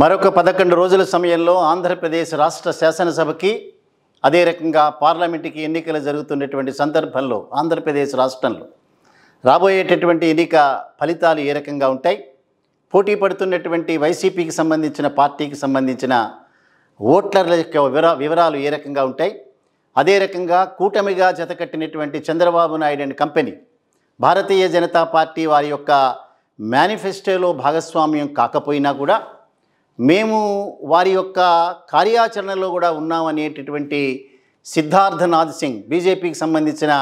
మరొక పదకొండు రోజుల సమయంలో ఆంధ్రప్రదేశ్ రాష్ట్ర శాసనసభకి అదే రకంగా పార్లమెంటుకి ఎన్నికలు జరుగుతున్నటువంటి సందర్భంలో ఆంధ్రప్రదేశ్ రాష్ట్రంలో రాబోయేటటువంటి ఎన్నిక ఫలితాలు ఏ రకంగా ఉంటాయి పోటీ పడుతున్నటువంటి వైసీపీకి సంబంధించిన పార్టీకి సంబంధించిన ఓట్లర్ల యొక్క వివరా వివరాలు ఏ రకంగా ఉంటాయి అదే రకంగా కూటమిగా జతకట్టినటువంటి Chandrababu Naidu and company Bharatiya Janata party వారి యొక్క మేనిఫెస్టోలో భాగస్వామ్యం కాకపోయినా కూడా మేము వారి యొక్క కార్యాచరణలో కూడా ఉన్నామనేటటువంటి సిద్ధార్థనాథ్ సింగ్ బీజేపీకి సంబంధించిన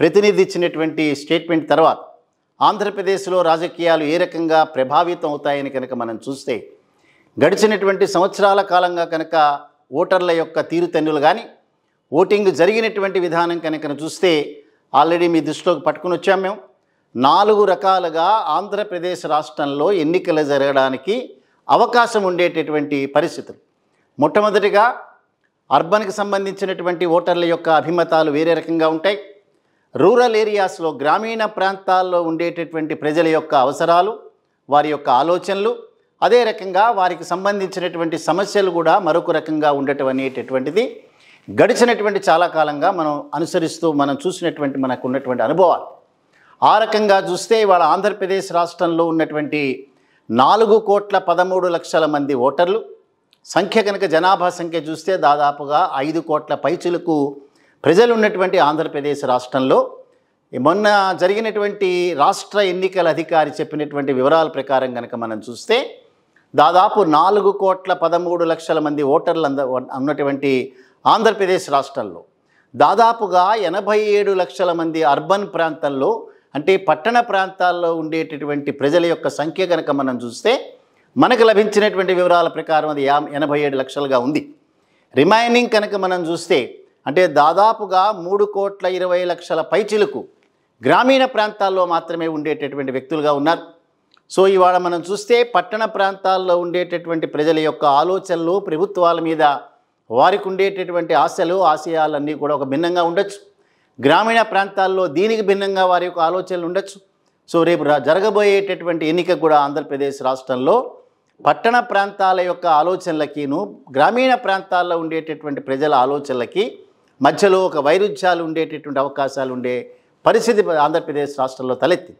ప్రతినిధి ఇచ్చినటువంటి స్టేట్మెంట్ తర్వాత ఆంధ్రప్రదేశ్లో రాజకీయాలు ఏ రకంగా ప్రభావితం అవుతాయని కనుక మనం చూస్తే గడిచినటువంటి సంవత్సరాల కాలంగా కనుక ఓటర్ల యొక్క తీరుతన్నులు కానీ ఓటింగ్ జరిగినటువంటి విధానం కనుక చూస్తే ఆల్రెడీ మీ దృష్టిలోకి పట్టుకుని వచ్చాం మేము నాలుగు రకాలుగా ఆంధ్రప్రదేశ్ రాష్ట్రంలో ఎన్నికలు జరగడానికి అవకాశం ఉండేటటువంటి పరిస్థితులు మొట్టమొదటిగా అర్బన్కి సంబంధించినటువంటి ఓటర్ల యొక్క అభిమతాలు వేరే రకంగా ఉంటాయి రూరల్ ఏరియాస్లో గ్రామీణ ప్రాంతాల్లో ఉండేటటువంటి ప్రజల యొక్క అవసరాలు వారి యొక్క ఆలోచనలు అదే రకంగా వారికి సంబంధించినటువంటి సమస్యలు కూడా మరొక రకంగా ఉండటం అనేటటువంటిది గడిచినటువంటి చాలా కాలంగా మనం అనుసరిస్తూ మనం చూసినటువంటి మనకు ఉన్నటువంటి అనుభవాలు ఆ రకంగా చూస్తే ఇవాళ ఆంధ్రప్రదేశ్ రాష్ట్రంలో ఉన్నటువంటి నాలుగు కోట్ల పదమూడు లక్షల మంది ఓటర్లు సంఖ్య కనుక జనాభా సంఖ్య చూస్తే దాదాపుగా ఐదు కోట్ల పైచులకు ప్రజలు ఉన్నటువంటి ఆంధ్రప్రదేశ్ రాష్ట్రంలో మొన్న జరిగినటువంటి రాష్ట్ర ఎన్నికల అధికారి చెప్పినటువంటి వివరాల ప్రకారం కనుక మనం చూస్తే దాదాపు నాలుగు కోట్ల పదమూడు లక్షల మంది ఓటర్లు అంద ఉన్నటువంటి ఆంధ్రప్రదేశ్ రాష్ట్రంలో దాదాపుగా ఎనభై ఏడు లక్షల మంది అర్బన్ ప్రాంతంలో అంటే పట్టణ ప్రాంతాల్లో ఉండేటటువంటి ప్రజల యొక్క సంఖ్య కనుక మనం చూస్తే మనకు లభించినటువంటి వివరాల ప్రకారం అది యా ఎనభై ఏడు లక్షలుగా ఉంది రిమైనింగ్ కనుక మనం చూస్తే అంటే దాదాపుగా మూడు కోట్ల ఇరవై లక్షల పైచిలకు గ్రామీణ ప్రాంతాల్లో మాత్రమే ఉండేటటువంటి వ్యక్తులుగా ఉన్నారు సో ఇవాళ మనం చూస్తే పట్టణ ప్రాంతాల్లో ఉండేటటువంటి ప్రజల యొక్క ఆలోచనలు ప్రభుత్వాల మీద వారికి ఉండేటటువంటి ఆశలు ఆశయాలన్నీ కూడా ఒక భిన్నంగా ఉండొచ్చు గ్రామీణ ప్రాంతాల్లో దీనికి భిన్నంగా వారి యొక్క ఆలోచనలు ఉండొచ్చు సో రేపు జరగబోయేటటువంటి ఎన్నిక కూడా ఆంధ్రప్రదేశ్ రాష్ట్రంలో పట్టణ ప్రాంతాల యొక్క ఆలోచనలకిను గ్రామీణ ప్రాంతాల్లో ఉండేటటువంటి ప్రజల ఆలోచనలకి మధ్యలో ఒక వైరుధ్యాలు ఉండేటటువంటి అవకాశాలు ఉండే పరిస్థితి ఆంధ్రప్రదేశ్ రాష్ట్రంలో తలెత్తి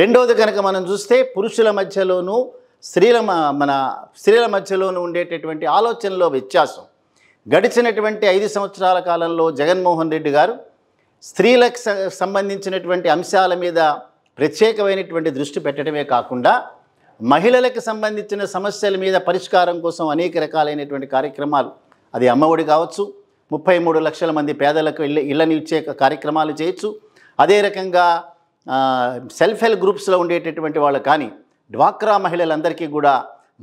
రెండవది కనుక మనం చూస్తే పురుషుల మధ్యలోనూ స్త్రీల మన స్త్రీల మధ్యలోనూ ఉండేటటువంటి ఆలోచనలో వ్యత్యాసం గడిచినటువంటి ఐదు సంవత్సరాల కాలంలో జగన్మోహన్ రెడ్డి గారు స్త్రీలకు సంబంధించినటువంటి అంశాల మీద ప్రత్యేకమైనటువంటి దృష్టి పెట్టడమే కాకుండా మహిళలకు సంబంధించిన సమస్యల మీద పరిష్కారం కోసం అనేక రకాలైనటువంటి కార్యక్రమాలు అది అమ్మఒడి కావచ్చు ముప్పై మూడు లక్షల మంది పేదలకు ఇళ్ళ ఇళ్ళని ఇచ్చే కార్యక్రమాలు చేయొచ్చు అదే రకంగా సెల్ఫ్ హెల్ప్ గ్రూప్స్లో ఉండేటటువంటి వాళ్ళు కానీ డ్వాక్రా మహిళలందరికీ కూడా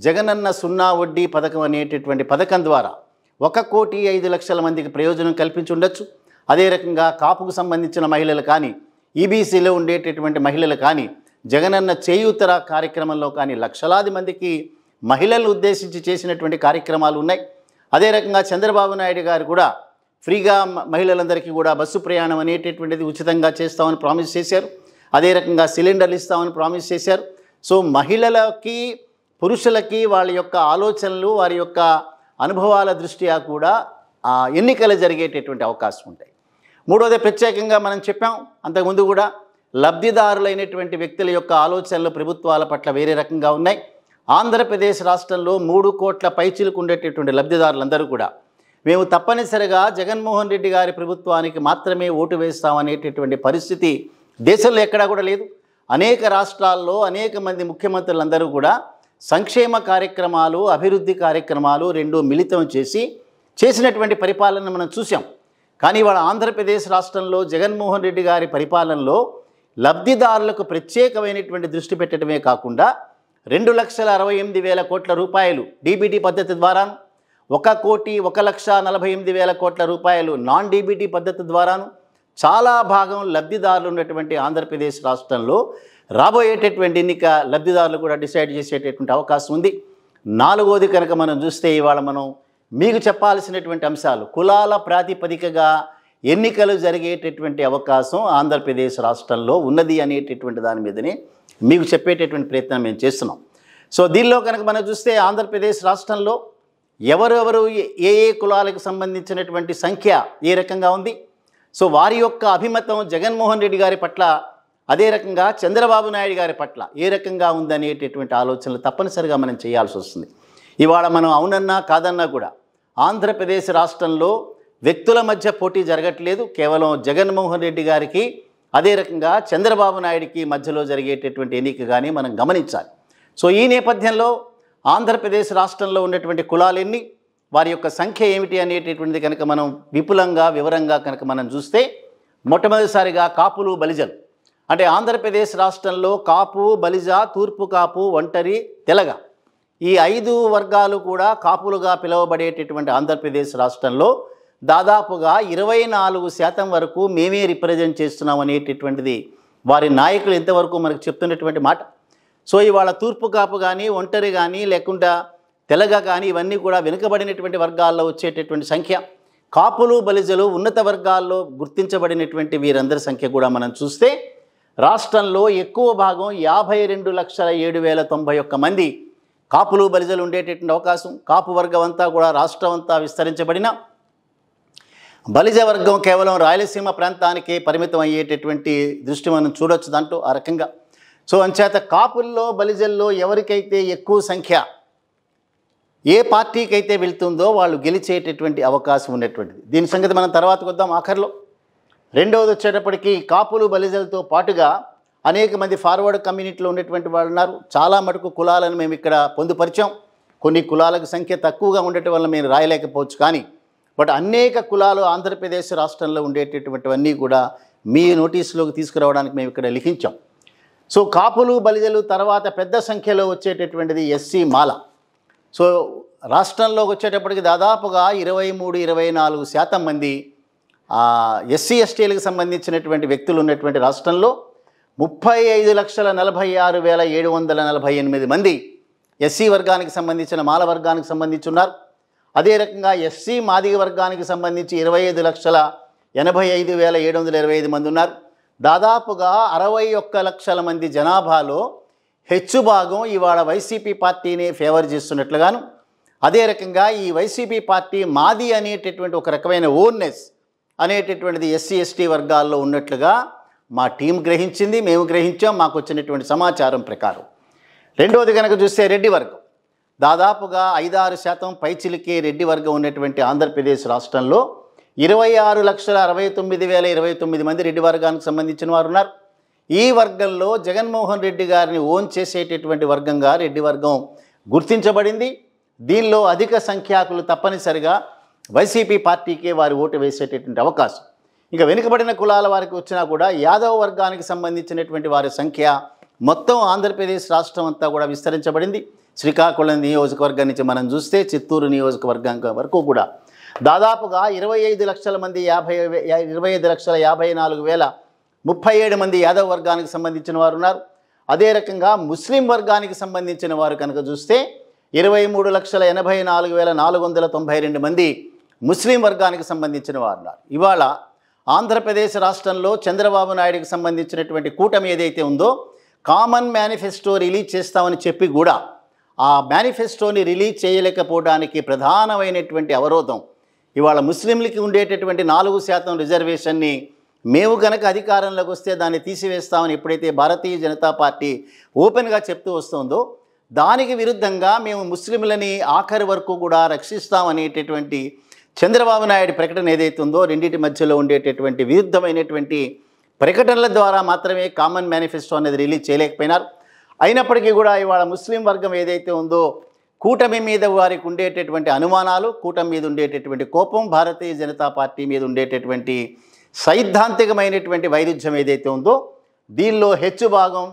జగనన్న సున్నా వడ్డీ పథకం అనేటటువంటి పథకం ద్వారా ఒక కోటి ఐదు లక్షల మందికి ప్రయోజనం కల్పించి ఉండొచ్చు అదే రకంగా కాపుకు సంబంధించిన మహిళలు కానీ ఈబీసీలో e ఉండేటటువంటి మహిళలు కానీ జగనన్న చేయూతర కార్యక్రమంలో కానీ లక్షలాది మందికి మహిళలు ఉద్దేశించి చేసినటువంటి కార్యక్రమాలు ఉన్నాయి అదే రకంగా చంద్రబాబు నాయుడు గారు కూడా ఫ్రీగా మహిళలందరికీ కూడా బస్సు ప్రయాణం అనేటటువంటిది ఉచితంగా చేస్తామని ప్రామిస్ చేశారు అదే రకంగా సిలిండర్లు ఇస్తామని ప్రామిస్ చేశారు సో మహిళలకి పురుషులకి వాళ్ళ యొక్క ఆలోచనలు వారి యొక్క అనుభవాల దృష్ట్యా కూడా ఎన్నికలు జరిగేటటువంటి అవకాశం ఉంటాయి మూడోది ప్రత్యేకంగా మనం చెప్పాం అంతకుముందు కూడా లబ్ధిదారులైనటువంటి వ్యక్తుల యొక్క ఆలోచనలు ప్రభుత్వాల పట్ల వేరే రకంగా ఉన్నాయి ఆంధ్రప్రదేశ్ రాష్ట్రంలో మూడు కోట్ల పైచిలకు ఉండేటటువంటి లబ్ధిదారులందరూ కూడా మేము తప్పనిసరిగా జగన్మోహన్ రెడ్డి గారి ప్రభుత్వానికి మాత్రమే ఓటు వేస్తామనేటటువంటి పరిస్థితి దేశంలో ఎక్కడా కూడా లేదు అనేక రాష్ట్రాల్లో అనేక మంది ముఖ్యమంత్రులందరూ కూడా సంక్షేమ కార్యక్రమాలు అభివృద్ధి కార్యక్రమాలు రెండు మిళితం చేసి చేసినటువంటి పరిపాలన మనం చూసాం కానీ వాళ్ళ ఆంధ్రప్రదేశ్ రాష్ట్రంలో జగన్మోహన్ రెడ్డి గారి పరిపాలనలో లబ్ధిదారులకు ప్రత్యేకమైనటువంటి దృష్టి పెట్టడమే కాకుండా రెండు లక్షల అరవై ఎనిమిది వేల కోట్ల రూపాయలు డీబీటీ పద్ధతి ద్వారా ఒక కోటి ఒక లక్ష నలభై ఎనిమిది వేల కోట్ల రూపాయలు నాన్ డీబీటీ పద్ధతి ద్వారాను చాలా భాగం లబ్ధిదారులు ఉన్నటువంటి ఆంధ్రప్రదేశ్ రాష్ట్రంలో రాబోయేటటువంటి ఎన్నిక లబ్ధిదారులు కూడా డిసైడ్ చేసేటటువంటి అవకాశం ఉంది నాలుగోది కనుక మనం చూస్తే ఇవాళ మనం మీకు చెప్పాల్సినటువంటి అంశాలు కులాల ప్రాతిపదికగా ఎన్నికలు జరిగేటటువంటి అవకాశం ఆంధ్రప్రదేశ్ రాష్ట్రంలో ఉన్నది అనేటటువంటి దాని మీదనే మీకు చెప్పేటటువంటి ప్రయత్నం మేము చేస్తున్నాం సో దీనిలో కనుక మనం చూస్తే ఆంధ్రప్రదేశ్ రాష్ట్రంలో ఎవరెవరు ఏ ఏ కులాలకు సంబంధించినటువంటి సంఖ్య ఏ రకంగా ఉంది సో వారి యొక్క అభిమతం జగన్మోహన్ రెడ్డి గారి పట్ల అదే రకంగా చంద్రబాబు నాయుడు గారి పట్ల ఏ రకంగా ఉందనేటటువంటి ఆలోచనలు తప్పనిసరిగా మనం చేయాల్సి వస్తుంది ఇవాళ మనం అవునన్నా కాదన్నా కూడా ఆంధ్రప్రదేశ్ రాష్ట్రంలో వ్యక్తుల మధ్య పోటీ జరగట్లేదు కేవలం జగన్మోహన్ రెడ్డి గారికి అదే రకంగా చంద్రబాబు నాయుడికి మధ్యలో జరిగేటటువంటి ఎన్నిక కానీ మనం గమనించాలి సో ఈ నేపథ్యంలో ఆంధ్రప్రదేశ్ రాష్ట్రంలో ఉన్నటువంటి కులాలు ఎన్ని వారి యొక్క సంఖ్య ఏమిటి అనేటటువంటిది కనుక మనం విపులంగా వివరంగా కనుక మనం చూస్తే మొట్టమొదటిసారిగా కాపులు బలిజలు అంటే ఆంధ్రప్రదేశ్ రాష్ట్రంలో కాపు బలిజ తూర్పు కాపు ఒంటరి తెలగ ఈ ఐదు వర్గాలు కూడా కాపులుగా పిలువబడేటటువంటి ఆంధ్రప్రదేశ్ రాష్ట్రంలో దాదాపుగా ఇరవై నాలుగు శాతం వరకు మేమే రిప్రజెంట్ చేస్తున్నాం అనేటటువంటిది వారి నాయకులు ఇంతవరకు మనకు చెప్తున్నటువంటి మాట సో ఇవాళ తూర్పు కాపు కానీ ఒంటరి కానీ లేకుండా తెలగ కానీ ఇవన్నీ కూడా వెనుకబడినటువంటి వర్గాల్లో వచ్చేటటువంటి సంఖ్య కాపులు బలిజలు ఉన్నత వర్గాల్లో గుర్తించబడినటువంటి వీరందరి సంఖ్య కూడా మనం చూస్తే రాష్ట్రంలో ఎక్కువ భాగం యాభై రెండు లక్షల ఏడు వేల తొంభై ఒక్క మంది కాపులు బలిజలు ఉండేటటువంటి అవకాశం కాపు వర్గం అంతా కూడా రాష్ట్రం అంతా విస్తరించబడిన బలిజ వర్గం కేవలం రాయలసీమ ప్రాంతానికి పరిమితం అయ్యేటటువంటి దృష్టి మనం చూడొచ్చు దాంట్లో ఆ రకంగా సో అంచేత కాపుల్లో బలిజల్లో ఎవరికైతే ఎక్కువ సంఖ్య ఏ పార్టీకి అయితే వెళ్తుందో వాళ్ళు గెలిచేటటువంటి అవకాశం ఉన్నటువంటిది దీని సంగతి మనం తర్వాత కొద్దాం ఆఖరిలో రెండవది వచ్చేటప్పటికి కాపులు బలిజలతో పాటుగా అనేక మంది ఫార్వర్డ్ కమ్యూనిటీలో ఉండేటువంటి వాళ్ళు ఉన్నారు చాలా మటుకు కులాలను మేము ఇక్కడ పొందుపరిచాం కొన్ని కులాలకు సంఖ్య తక్కువగా ఉండటం వల్ల మేము రాయలేకపోవచ్చు కానీ బట్ అనేక కులాలు ఆంధ్రప్రదేశ్ రాష్ట్రంలో ఉండేటటువంటివన్నీ కూడా మీ నోటీసులోకి తీసుకురావడానికి మేము ఇక్కడ లిఖించాం సో కాపులు బలిజలు తర్వాత పెద్ద సంఖ్యలో వచ్చేటటువంటిది ఎస్సీ మాల సో రాష్ట్రంలోకి వచ్చేటప్పటికి దాదాపుగా ఇరవై మూడు ఇరవై నాలుగు శాతం మంది ఎస్సీ ఎస్టీలకు సంబంధించినటువంటి వ్యక్తులు ఉన్నటువంటి రాష్ట్రంలో ముప్పై ఐదు లక్షల నలభై ఆరు వేల ఏడు వందల నలభై ఎనిమిది మంది ఎస్సీ వర్గానికి సంబంధించిన మాల వర్గానికి సంబంధించి ఉన్నారు అదే రకంగా ఎస్సీ మాదిగ వర్గానికి సంబంధించి ఇరవై ఐదు లక్షల ఎనభై ఐదు వేల ఏడు వందల ఇరవై ఐదు మంది ఉన్నారు దాదాపుగా అరవై ఒక్క లక్షల మంది జనాభాలో హెచ్చు భాగం ఇవాళ వైసీపీ పార్టీని ఫేవర్ చేస్తున్నట్లుగాను అదే రకంగా ఈ వైసీపీ పార్టీ మాది అనేటటువంటి ఒక రకమైన ఓన్నెస్ అనేటటువంటిది ఎస్సీ ఎస్టీ వర్గాల్లో ఉన్నట్లుగా మా టీం గ్రహించింది మేము గ్రహించాం మాకు వచ్చినటువంటి సమాచారం ప్రకారం రెండవది కనుక చూస్తే రెడ్డి వర్గం దాదాపుగా ఐదారు శాతం పైచిలికే రెడ్డి వర్గం ఉన్నటువంటి ఆంధ్రప్రదేశ్ రాష్ట్రంలో ఇరవై ఆరు లక్షల అరవై తొమ్మిది వేల ఇరవై తొమ్మిది మంది రెడ్డి వర్గానికి సంబంధించిన వారు ఉన్నారు ఈ వర్గంలో జగన్మోహన్ రెడ్డి గారిని ఓన్ చేసేటటువంటి వర్గంగా రెడ్డి వర్గం గుర్తించబడింది దీనిలో అధిక సంఖ్యాకులు తప్పనిసరిగా వైసీపీ పార్టీకే వారు ఓటు వేసేటటువంటి అవకాశం ఇంకా వెనుకబడిన కులాల వారికి వచ్చినా కూడా యాదవ వర్గానికి సంబంధించినటువంటి వారి సంఖ్య మొత్తం ఆంధ్రప్రదేశ్ రాష్ట్రం అంతా కూడా విస్తరించబడింది శ్రీకాకుళం నియోజకవర్గం నుంచి మనం చూస్తే చిత్తూరు నియోజకవర్గం వరకు కూడా దాదాపుగా ఇరవై ఐదు లక్షల మంది యాభై ఇరవై ఐదు లక్షల యాభై నాలుగు వేల ముప్పై ఏడు మంది యాదవ వర్గానికి సంబంధించిన వారు ఉన్నారు అదే రకంగా ముస్లిం వర్గానికి సంబంధించిన వారు కనుక చూస్తే ఇరవై మూడు లక్షల ఎనభై నాలుగు వేల నాలుగు వందల తొంభై రెండు మంది ముస్లిం వర్గానికి సంబంధించిన వారు ఉన్నారు ఇవాళ ఆంధ్రప్రదేశ్ రాష్ట్రంలో చంద్రబాబు నాయుడుకి సంబంధించినటువంటి కూటమి ఏదైతే ఉందో కామన్ మేనిఫెస్టో రిలీజ్ చేస్తామని చెప్పి కూడా ఆ మేనిఫెస్టోని రిలీజ్ చేయలేకపోవడానికి ప్రధానమైనటువంటి అవరోధం ఇవాళ ముస్లింలకి ఉండేటటువంటి నాలుగు శాతం రిజర్వేషన్ని మేము కనుక అధికారంలోకి వస్తే దాన్ని తీసివేస్తామని ఎప్పుడైతే భారతీయ జనతా పార్టీ ఓపెన్గా చెప్తూ వస్తుందో దానికి విరుద్ధంగా మేము ముస్లింలని ఆఖరి వరకు కూడా రక్షిస్తామనేటటువంటి చంద్రబాబు నాయుడు ప్రకటన ఏదైతే ఉందో రెండింటి మధ్యలో ఉండేటటువంటి విరుద్ధమైనటువంటి ప్రకటనల ద్వారా మాత్రమే కామన్ మేనిఫెస్టో అనేది రిలీజ్ చేయలేకపోయినారు అయినప్పటికీ కూడా ఇవాళ ముస్లిం వర్గం ఏదైతే ఉందో కూటమి మీద వారికి ఉండేటటువంటి అనుమానాలు కూటమి మీద ఉండేటటువంటి కోపం భారతీయ జనతా పార్టీ మీద ఉండేటటువంటి సైద్ధాంతికమైనటువంటి వైరుధ్యం ఏదైతే ఉందో దీనిలో హెచ్చు భాగం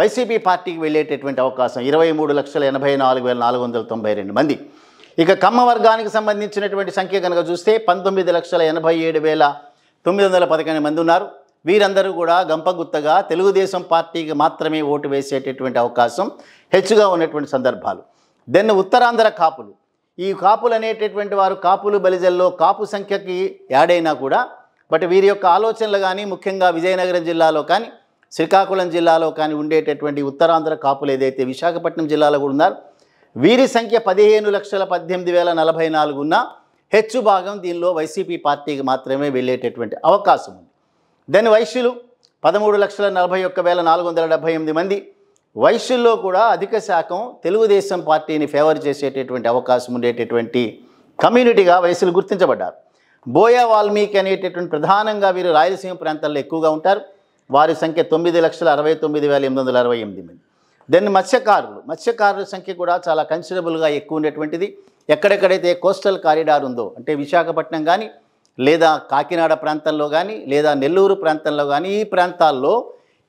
వైసీపీ పార్టీకి వెళ్ళేటటువంటి అవకాశం ఇరవై మూడు లక్షల ఎనభై నాలుగు వేల నాలుగు వందల తొంభై రెండు మంది ఇక కమ్మ వర్గానికి సంబంధించినటువంటి సంఖ్య కనుక చూస్తే పంతొమ్మిది లక్షల ఎనభై ఏడు వేల తొమ్మిది వందల పదకొండు మంది ఉన్నారు వీరందరూ కూడా గంపగుత్తగా తెలుగుదేశం పార్టీకి మాత్రమే ఓటు వేసేటటువంటి అవకాశం హెచ్చుగా ఉన్నటువంటి సందర్భాలు దెన్ ఉత్తరాంధ్ర కాపులు ఈ కాపులు అనేటటువంటి వారు కాపులు బలిజల్లో కాపు సంఖ్యకి యాడైనా కూడా బట్ వీరి యొక్క ఆలోచనలు కానీ ముఖ్యంగా విజయనగరం జిల్లాలో కానీ శ్రీకాకుళం జిల్లాలో కానీ ఉండేటటువంటి ఉత్తరాంధ్ర కాపులు ఏదైతే విశాఖపట్నం జిల్లాలో కూడా ఉన్నారు వీరి సంఖ్య పదిహేను లక్షల పద్దెనిమిది వేల నలభై నాలుగు ఉన్న హెచ్చు భాగం దీనిలో వైసీపీ పార్టీకి మాత్రమే వెళ్ళేటటువంటి అవకాశం ఉంది దాని వైశ్యులు పదమూడు లక్షల నలభై ఒక్క వేల నాలుగు వందల డెబ్భై ఎనిమిది మంది వైశ్యుల్లో కూడా అధిక శాతం తెలుగుదేశం పార్టీని ఫేవర్ చేసేటటువంటి అవకాశం ఉండేటటువంటి కమ్యూనిటీగా వయసులు గుర్తించబడ్డారు బోయా వాల్మీకి అనేటటువంటి ప్రధానంగా వీరు రాయలసీమ ప్రాంతాల్లో ఎక్కువగా ఉంటారు వారి సంఖ్య తొమ్మిది లక్షల అరవై తొమ్మిది వేల ఎనిమిది వందల అరవై ఎనిమిది మంది దెన్ మత్స్యకారులు మత్స్యకారుల సంఖ్య కూడా చాలా కన్సిడరబుల్గా ఎక్కువ ఉండేటువంటిది ఎక్కడెక్కడైతే కోస్టల్ కారిడార్ ఉందో అంటే విశాఖపట్నం కానీ లేదా కాకినాడ ప్రాంతంలో కానీ లేదా నెల్లూరు ప్రాంతంలో కానీ ఈ ప్రాంతాల్లో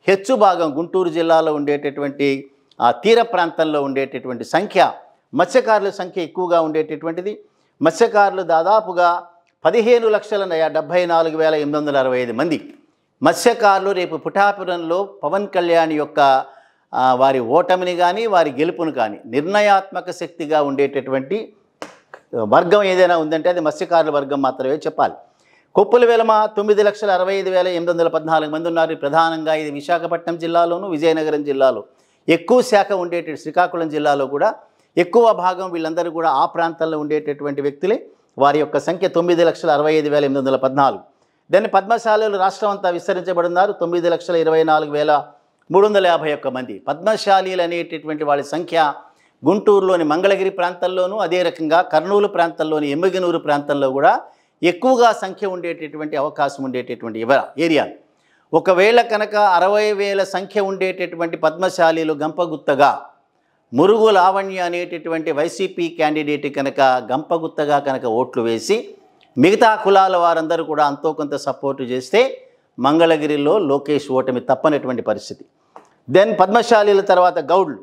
హెచ్చు భాగం గుంటూరు జిల్లాలో ఉండేటటువంటి ఆ తీర ప్రాంతంలో ఉండేటటువంటి సంఖ్య మత్స్యకారుల సంఖ్య ఎక్కువగా ఉండేటటువంటిది మత్స్యకారులు దాదాపుగా పదిహేను లక్షల డెబ్భై నాలుగు వేల ఎనిమిది వందల అరవై ఐదు మంది మత్స్యకారులు రేపు పుఠాపురంలో పవన్ కళ్యాణ్ యొక్క వారి ఓటమిని కానీ వారి గెలుపును కానీ నిర్ణయాత్మక శక్తిగా ఉండేటటువంటి వర్గం ఏదైనా ఉందంటే అది మత్స్యకారుల వర్గం మాత్రమే చెప్పాలి కొప్పుల వెలమ తొమ్మిది లక్షల అరవై ఐదు వేల ఎనిమిది వందల పద్నాలుగు మంది ఉన్నారు ప్రధానంగా ఇది విశాఖపట్నం జిల్లాలోను విజయనగరం జిల్లాలో ఎక్కువ శాఖ ఉండేట శ్రీకాకుళం జిల్లాలో కూడా ఎక్కువ భాగం వీళ్ళందరూ కూడా ఆ ప్రాంతాల్లో ఉండేటటువంటి వ్యక్తులే వారి యొక్క సంఖ్య తొమ్మిది లక్షల అరవై ఐదు వేల ఎనిమిది వందల పద్నాలుగు దాన్ని పద్మశాలలు రాష్ట్రం అంతా విస్తరించబడున్నారు తొమ్మిది లక్షల ఇరవై నాలుగు వేల మూడు వందల యాభై ఒక్క మంది పద్మశాలీలు అనేటటువంటి వాళ్ళ సంఖ్య గుంటూరులోని మంగళగిరి ప్రాంతంలోనూ అదే రకంగా కర్నూలు ప్రాంతంలోని ఎమ్మగినూరు ప్రాంతంలో కూడా ఎక్కువగా సంఖ్య ఉండేటటువంటి అవకాశం ఉండేటటువంటి ఇవ ఏరియా ఒకవేళ కనుక అరవై వేల సంఖ్య ఉండేటటువంటి పద్మశాలీలు గంపగుత్తగా మురుగు లావణ్య అనేటటువంటి వైసీపీ క్యాండిడేట్ కనుక గంపగుత్తగా కనుక ఓట్లు వేసి మిగతా కులాల వారందరూ కూడా అంతో కొంత సపోర్టు చేస్తే మంగళగిరిలో లోకేష్ ఓటమి తప్పనటువంటి పరిస్థితి దెన్ పద్మశాలీల తర్వాత గౌడ్లు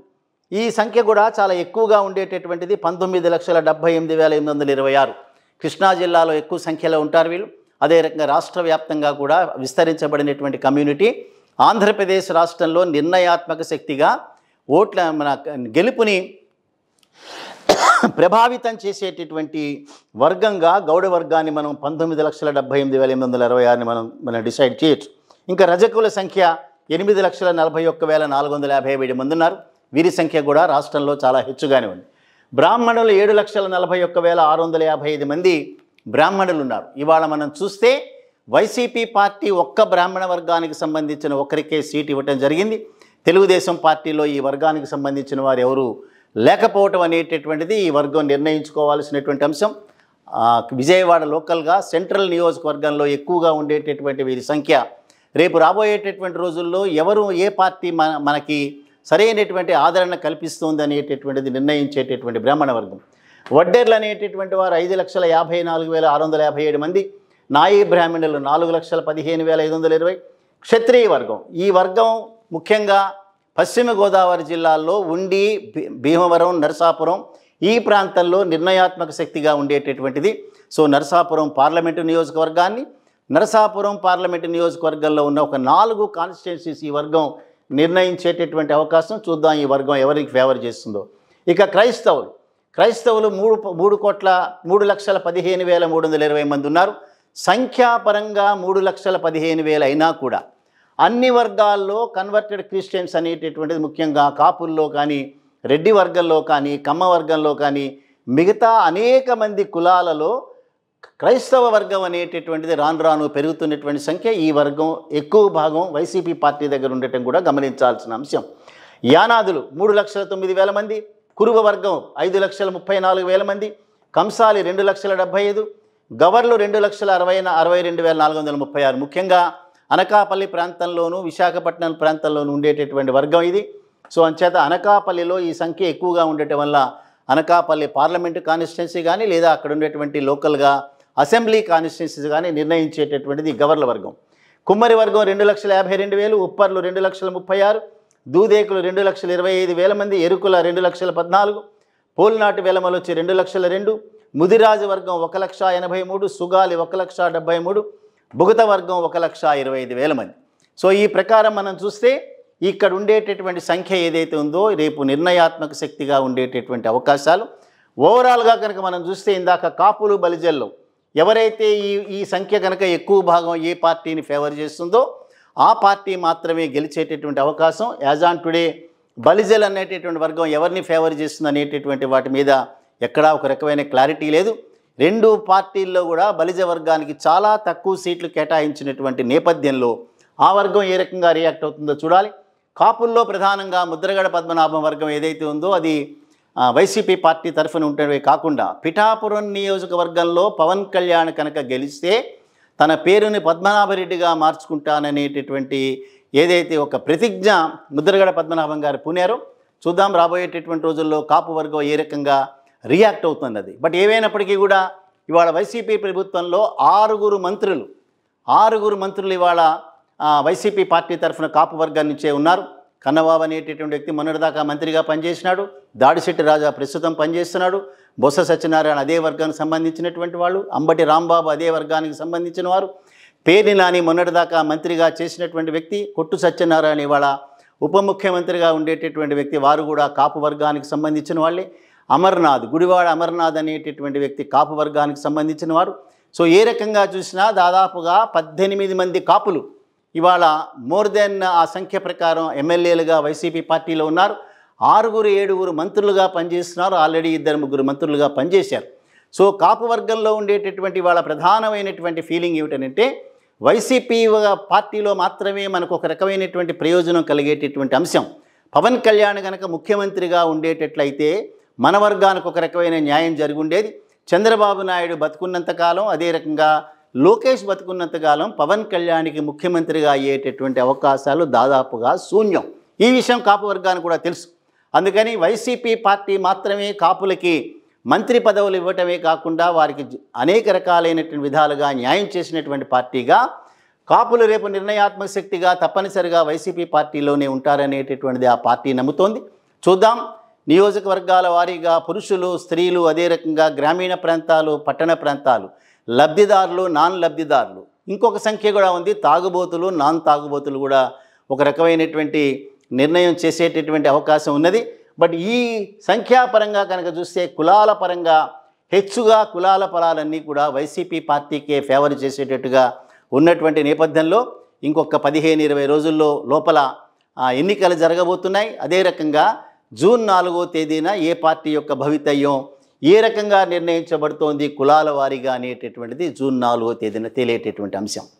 ఈ సంఖ్య కూడా చాలా ఎక్కువగా ఉండేటటువంటిది పంతొమ్మిది లక్షల డెబ్బై ఎనిమిది వేల ఎనిమిది వందల ఇరవై ఆరు కృష్ణా జిల్లాలో ఎక్కువ సంఖ్యలో ఉంటారు వీళ్ళు అదే రకంగా రాష్ట్ర వ్యాప్తంగా కూడా విస్తరించబడినటువంటి కమ్యూనిటీ ఆంధ్రప్రదేశ్ రాష్ట్రంలో నిర్ణయాత్మక శక్తిగా ఓట్ల మన గెలుపుని ప్రభావితం చేసేటటువంటి వర్గంగా గౌడ వర్గాన్ని మనం పంతొమ్మిది లక్షల డెబ్బై ఎనిమిది వేల ఎనిమిది వందల ఇరవై ఆరుని మనం మనం డిసైడ్ చేయొచ్చు ఇంకా రజకుల సంఖ్య ఎనిమిది లక్షల నలభై ఒక్క వేల నాలుగు వందల యాభై ఏడు మంది ఉన్నారు వీరి సంఖ్య కూడా రాష్ట్రంలో చాలా హెచ్చుగానే ఉంది బ్రాహ్మణులు ఏడు లక్షల నలభై ఒక్క వేల ఆరు వందల యాభై ఐదు మంది బ్రాహ్మణులు ఉన్నారు ఇవాళ మనం చూస్తే వైసీపీ పార్టీ ఒక్క బ్రాహ్మణ వర్గానికి సంబంధించిన ఒకరికే సీట్ ఇవ్వటం జరిగింది తెలుగుదేశం పార్టీలో ఈ వర్గానికి సంబంధించిన వారు ఎవరు లేకపోవటం అనేటటువంటిది ఈ వర్గం నిర్ణయించుకోవాల్సినటువంటి అంశం విజయవాడ లోకల్గా సెంట్రల్ నియోజకవర్గంలో ఎక్కువగా ఉండేటటువంటి వీరి సంఖ్య రేపు రాబోయేటటువంటి రోజుల్లో ఎవరు ఏ పార్టీ మన మనకి సరైనటువంటి ఆదరణ కల్పిస్తుంది అనేటటువంటిది నిర్ణయించేటటువంటి బ్రాహ్మణ వర్గం వడ్డేర్లు అనేటటువంటి వారు ఐదు లక్షల యాభై నాలుగు వేల ఆరు వందల యాభై ఏడు మంది నాయి బ్రాహ్మణులు నాలుగు లక్షల పదిహేను వేల ఐదు వందల ఇరవై క్షత్రియ వర్గం ఈ వర్గం ముఖ్యంగా పశ్చిమ గోదావరి జిల్లాల్లో ఉండి భీమవరం నరసాపురం ఈ ప్రాంతంలో నిర్ణయాత్మక శక్తిగా ఉండేటటువంటిది సో నరసాపురం పార్లమెంటు నియోజకవర్గాన్ని నరసాపురం పార్లమెంటు నియోజకవర్గంలో ఉన్న ఒక నాలుగు కాన్స్టిట్యున్సీస్ ఈ వర్గం నిర్ణయించేటటువంటి అవకాశం చూద్దాం ఈ వర్గం ఎవరికి ఫేవర్ చేస్తుందో ఇక క్రైస్తవులు క్రైస్తవులు మూడు మూడు కోట్ల మూడు లక్షల పదిహేను వేల మూడు వందల ఇరవై మంది ఉన్నారు సంఖ్యాపరంగా మూడు లక్షల పదిహేను వేలు అయినా కూడా అన్ని వర్గాల్లో కన్వర్టెడ్ క్రిస్టియన్స్ అనేటటువంటిది ముఖ్యంగా కాపుల్లో కానీ రెడ్డి వర్గంలో కానీ కమ్మ వర్గంలో కానీ మిగతా అనేక మంది కులాలలో క్రైస్తవ వర్గం అనేటటువంటిది రాను రాను పెరుగుతున్నటువంటి సంఖ్య ఈ వర్గం ఎక్కువ భాగం వైసీపీ పార్టీ దగ్గర ఉండటం కూడా గమనించాల్సిన అంశం యానాదులు మూడు లక్షల తొమ్మిది వేల మంది కురువ వర్గం ఐదు లక్షల ముప్పై నాలుగు వేల మంది కంసాలి రెండు లక్షల డెబ్బై ఐదు గవర్లు రెండు లక్షల అరవై అరవై రెండు వేల నాలుగు వందల ముప్పై ఆరు ముఖ్యంగా అనకాపల్లి ప్రాంతంలోను విశాఖపట్నం ప్రాంతంలోనూ ఉండేటటువంటి వర్గం ఇది సో అంచేత అనకాపల్లిలో ఈ సంఖ్య ఎక్కువగా ఉండటం వల్ల అనకాపల్లి పార్లమెంటు కాన్స్టిట్యున్సీ కానీ లేదా అక్కడ ఉండేటువంటి లోకల్గా అసెంబ్లీ కాన్స్టిట్యున్సీస్ కానీ నిర్ణయించేటటువంటిది గవర్నర్ వర్గం కుమ్మరి వర్గం రెండు లక్షల యాభై రెండు వేలు ఉప్పర్లు రెండు లక్షల ముప్పై ఆరు దూదేకులు రెండు లక్షల ఇరవై ఐదు వేల మంది ఎరుకుల రెండు లక్షల పద్నాలుగు పోల్నాటి వేలమలు వచ్చి రెండు లక్షల రెండు ముదిరాజు వర్గం ఒక లక్ష ఎనభై మూడు సుగాలి ఒక లక్ష డెబ్బై మూడు భుగత వర్గం ఒక లక్ష ఇరవై ఐదు వేల మంది సో ఈ ప్రకారం మనం చూస్తే ఇక్కడ ఉండేటటువంటి సంఖ్య ఏదైతే ఉందో రేపు నిర్ణయాత్మక శక్తిగా ఉండేటటువంటి అవకాశాలు ఓవరాల్గా కనుక మనం చూస్తే ఇందాక కాపులు బలిజల్లో ఎవరైతే ఈ ఈ సంఖ్య కనుక ఎక్కువ భాగం ఏ పార్టీని ఫేవర్ చేస్తుందో ఆ పార్టీ మాత్రమే గెలిచేటటువంటి అవకాశం యాజ్ ఆన్ టుడే బలిజల్ అనేటటువంటి వర్గం ఎవరిని ఫేవర్ చేస్తుంది అనేటటువంటి వాటి మీద ఎక్కడా ఒక రకమైన క్లారిటీ లేదు రెండు పార్టీల్లో కూడా బలిజ వర్గానికి చాలా తక్కువ సీట్లు కేటాయించినటువంటి నేపథ్యంలో ఆ వర్గం ఏ రకంగా రియాక్ట్ అవుతుందో చూడాలి కాపుల్లో ప్రధానంగా ముద్రగడ పద్మనాభం వర్గం ఏదైతే ఉందో అది వైసీపీ పార్టీ తరఫున ఉంటే కాకుండా పిఠాపురం నియోజకవర్గంలో పవన్ కళ్యాణ్ కనుక గెలిస్తే తన పేరుని పద్మనాభరెడ్డిగా మార్చుకుంటాననేటటువంటి ఏదైతే ఒక ప్రతిజ్ఞ ముద్రగడ పద్మనాభం గారు పూనారో చూద్దాం రాబోయేటటువంటి రోజుల్లో కాపు వర్గం ఏ రకంగా రియాక్ట్ అవుతున్నది బట్ ఏమైనప్పటికీ కూడా ఇవాళ వైసీపీ ప్రభుత్వంలో ఆరుగురు మంత్రులు ఆరుగురు మంత్రులు ఇవాళ వైసీపీ పార్టీ తరఫున కాపు వర్గం నుంచే ఉన్నారు కన్నబాబు అనేటటువంటి వ్యక్తి మొన్నటిదాకా మంత్రిగా పనిచేసినాడు దాడిశెట్టి రాజా ప్రస్తుతం పనిచేస్తున్నాడు బొత్స సత్యనారాయణ అదే వర్గానికి సంబంధించినటువంటి వాళ్ళు అంబటి రాంబాబు అదే వర్గానికి సంబంధించిన వారు పేర్ని నాని మొన్నటిదాకా మంత్రిగా చేసినటువంటి వ్యక్తి కొట్టు సత్యనారాయణ ఇవాళ ఉప ముఖ్యమంత్రిగా ఉండేటటువంటి వ్యక్తి వారు కూడా కాపు వర్గానికి సంబంధించిన వాళ్ళే అమర్నాథ్ గుడివాడ అమర్నాథ్ అనేటటువంటి వ్యక్తి కాపు వర్గానికి సంబంధించిన వారు సో ఏ రకంగా చూసినా దాదాపుగా పద్దెనిమిది మంది కాపులు ఇవాళ మోర్ దెన్ ఆ సంఖ్య ప్రకారం ఎమ్మెల్యేలుగా వైసీపీ పార్టీలో ఉన్నారు ఆరుగురు ఏడుగురు మంత్రులుగా పనిచేస్తున్నారు ఆల్రెడీ ఇద్దరు ముగ్గురు మంత్రులుగా పనిచేశారు సో కాపు వర్గంలో ఉండేటటువంటి ఇవాళ ప్రధానమైనటువంటి ఫీలింగ్ ఏమిటనంటే వైసీపీ పార్టీలో మాత్రమే మనకు ఒక రకమైనటువంటి ప్రయోజనం కలిగేటటువంటి అంశం పవన్ కళ్యాణ్ కనుక ముఖ్యమంత్రిగా ఉండేటట్లయితే మన వర్గానికి ఒక రకమైన న్యాయం జరుగుండేది చంద్రబాబు నాయుడు బతుకున్నంతకాలం అదే రకంగా లోకేష్ బతుకున్నంతకాలం పవన్ కళ్యాణ్కి ముఖ్యమంత్రిగా అయ్యేటటువంటి అవకాశాలు దాదాపుగా శూన్యం ఈ విషయం కాపు వర్గానికి కూడా తెలుసు అందుకని వైసీపీ పార్టీ మాత్రమే కాపులకి మంత్రి పదవులు ఇవ్వటమే కాకుండా వారికి అనేక రకాలైనటువంటి విధాలుగా న్యాయం చేసినటువంటి పార్టీగా కాపులు రేపు నిర్ణయాత్మక శక్తిగా తప్పనిసరిగా వైసీపీ పార్టీలోనే ఉంటారనేటటువంటిది ఆ పార్టీ నమ్ముతోంది చూద్దాం నియోజకవర్గాల వారీగా పురుషులు స్త్రీలు అదే రకంగా గ్రామీణ ప్రాంతాలు పట్టణ ప్రాంతాలు లబ్ధిదారులు నాన్ లబ్ధిదారులు ఇంకొక సంఖ్య కూడా ఉంది తాగుబోతులు నాన్ తాగుబోతులు కూడా ఒక రకమైనటువంటి నిర్ణయం చేసేటటువంటి అవకాశం ఉన్నది బట్ ఈ సంఖ్యాపరంగా కనుక చూస్తే కులాల పరంగా హెచ్చుగా కులాల పరాలన్నీ కూడా వైసీపీ పార్టీకే ఫేవర్ చేసేటట్టుగా ఉన్నటువంటి నేపథ్యంలో ఇంకొక పదిహేను ఇరవై రోజుల్లో లోపల ఎన్నికలు జరగబోతున్నాయి అదే రకంగా జూన్ నాలుగో తేదీన ఏ పార్టీ యొక్క భవితయ్యం ఏ రకంగా నిర్ణయించబడుతోంది కులాల వారీగా అనేటటువంటిది జూన్ నాలుగో తేదీన తేలేటటువంటి అంశం